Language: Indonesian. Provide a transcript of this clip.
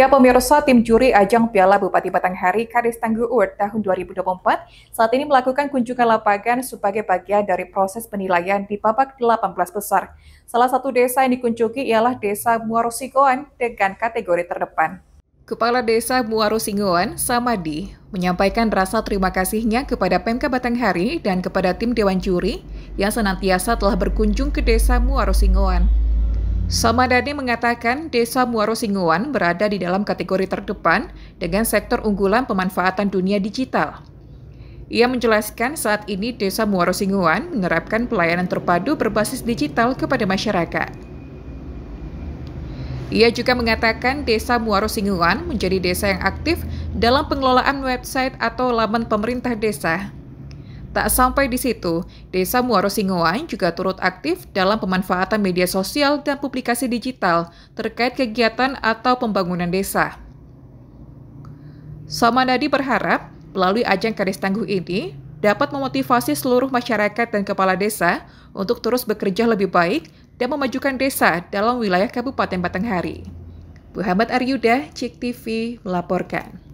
Ya pemirsa, tim juri ajang Piala Bupati Batanghari Karis Tangguh Award tahun 2024 saat ini melakukan kunjungan lapangan sebagai bagian dari proses penilaian di babak 18 besar. Salah satu desa yang dikunjungi ialah Desa Muarosikoan dengan kategori terdepan. Kepala Desa Muaro Singoan, Samadi, menyampaikan rasa terima kasihnya kepada Pemka Batanghari dan kepada tim Dewan Juri yang senantiasa telah berkunjung ke Desa Muaro Singoan. Samadani mengatakan desa Muaro Singoan berada di dalam kategori terdepan dengan sektor unggulan pemanfaatan dunia digital. Ia menjelaskan saat ini desa Muaro Singoan menerapkan pelayanan terpadu berbasis digital kepada masyarakat. Ia juga mengatakan desa Muaro Singoan menjadi desa yang aktif dalam pengelolaan website atau laman pemerintah desa. Tak sampai di situ, Desa Muaro Singoan juga turut aktif dalam pemanfaatan media sosial dan publikasi digital terkait kegiatan atau pembangunan desa. Samanadi berharap melalui ajang Kades Tangguh ini dapat memotivasi seluruh masyarakat dan kepala desa untuk terus bekerja lebih baik dan memajukan desa dalam wilayah Kabupaten Batanghari. Muhammad Aryuda, Cik TV, melaporkan.